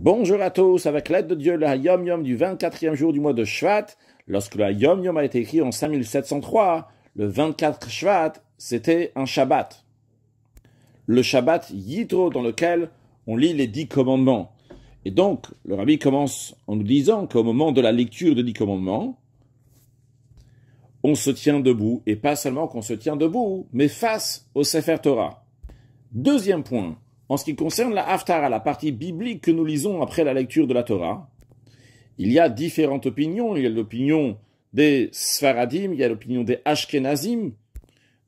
Bonjour à tous, avec l'aide de Dieu, le Yom Yom du 24e jour du mois de Shvat, lorsque le Yom Yom a été écrit en 5703, le 24 Shvat, c'était un Shabbat. Le Shabbat Yitro dans lequel on lit les dix commandements. Et donc, le rabbi commence en nous disant qu'au moment de la lecture des dix commandements, on se tient debout, et pas seulement qu'on se tient debout, mais face au Sefer Torah. Deuxième point, en ce qui concerne la Haftara, la partie biblique que nous lisons après la lecture de la Torah, il y a différentes opinions. Il y a l'opinion des Sfaradim, il y a l'opinion des Ashkenazim.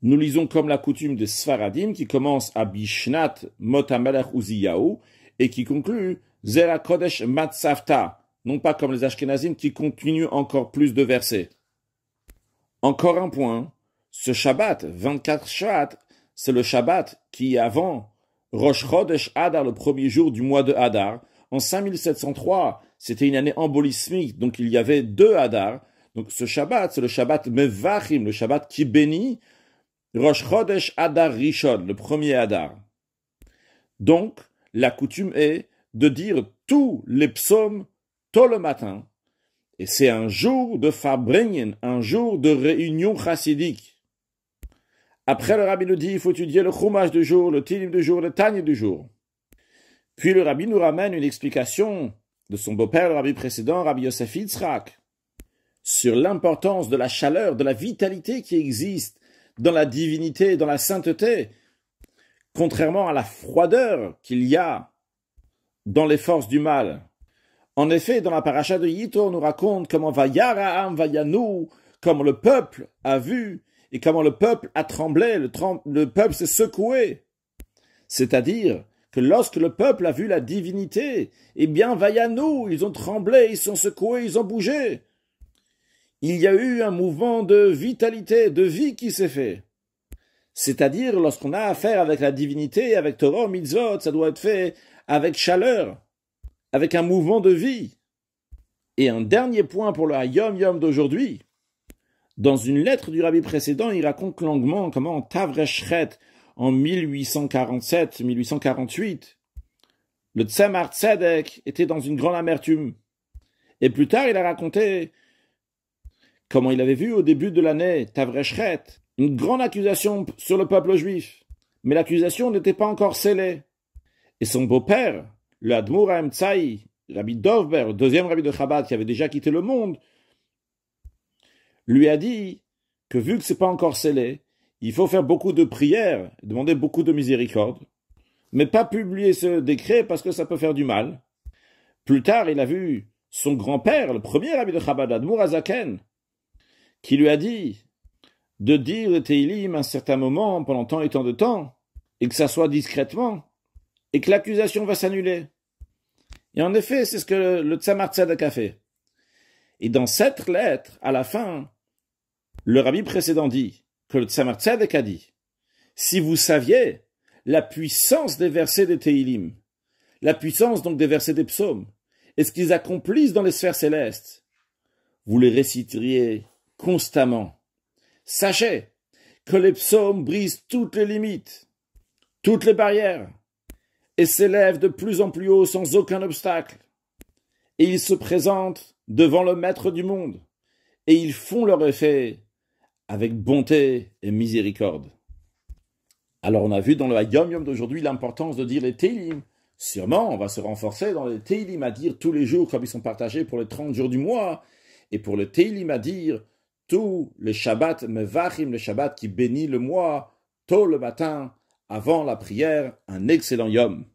Nous lisons comme la coutume des Sfaradim qui commence à Bishnat Motamelech Uziyahu et qui conclut Zera Kodesh Matsafta, non pas comme les Ashkenazim qui continuent encore plus de versets. Encore un point, ce Shabbat, 24 Shabbat, c'est le Shabbat qui avant Rosh Chodesh Hadar, le premier jour du mois de Hadar. En 5703, c'était une année embolismique, donc il y avait deux Hadar. Donc ce Shabbat, c'est le Shabbat Mevachim, le Shabbat qui bénit Rosh Chodesh Adar Rishon, le premier Hadar. Donc, la coutume est de dire tous les psaumes tôt le matin. Et c'est un jour de farbrengen, un jour de réunion chassidique. Après, le rabbi nous dit, il faut étudier le chumash du jour, le tilim du jour, le tagne du jour. Puis le rabbi nous ramène une explication de son beau-père, le rabbi précédent, rabbi Yosef Yitzhak, sur l'importance de la chaleur, de la vitalité qui existe dans la divinité, dans la sainteté, contrairement à la froideur qu'il y a dans les forces du mal. En effet, dans la paracha de Yitro, on nous raconte comment va va Yanou, comme le peuple a vu et comment le peuple a tremblé, le, peuple s'est secoué. C'est-à-dire que lorsque le peuple a vu la divinité, eh bien, nous, ils ont tremblé, ils sont secoués, ils ont bougé. Il y a eu un mouvement de vitalité, de vie qui s'est fait. C'est-à-dire, lorsqu'on a affaire avec la divinité, avec Torah, Mitzvot, ça doit être fait avec chaleur, avec un mouvement de vie. Et un dernier point pour le Yom Yom d'aujourd'hui, dans une lettre du rabbi précédent, il raconte longuement comment Tavreshchet, en 1847-1848, le Tzemar était dans une grande amertume. Et plus tard, il a raconté comment il avait vu au début de l'année Tavreshchet, une grande accusation sur le peuple juif. Mais l'accusation n'était pas encore scellée. Et son beau-père, le Admour Rabbi Dovber, deuxième rabbi de Chabad qui avait déjà quitté le monde, lui a dit que vu que n'est pas encore scellé, il faut faire beaucoup de prières, demander beaucoup de miséricorde, mais pas publier ce décret parce que ça peut faire du mal. Plus tard, il a vu son grand-père, le premier ami de Chabad, Admour Azaken, qui lui a dit de dire le Teilim à un certain moment, pendant tant et tant de temps, et que ça soit discrètement, et que l'accusation va s'annuler. Et en effet, c'est ce que le Tzamar Tzadak a fait. Et dans cette lettre, à la fin, le rabbi précédent dit, que le Tzemar a dit, si vous saviez la puissance des versets des Teilim, la puissance donc des versets des psaumes, et ce qu'ils accomplissent dans les sphères célestes, vous les réciteriez constamment. Sachez que les psaumes brisent toutes les limites, toutes les barrières, et s'élèvent de plus en plus haut sans aucun obstacle. Et ils se présentent devant le Maître du monde, et ils font leur effet avec bonté et miséricorde. Alors on a vu dans le Yom Yom d'aujourd'hui l'importance de dire les Teilim. Sûrement, on va se renforcer dans les Teilim à dire tous les jours comme ils sont partagés pour les 30 jours du mois, et pour le Teilim à dire tous les Shabbat Mevachim, le Shabbat qui bénit le mois, tôt le matin, avant la prière, un excellent Yom.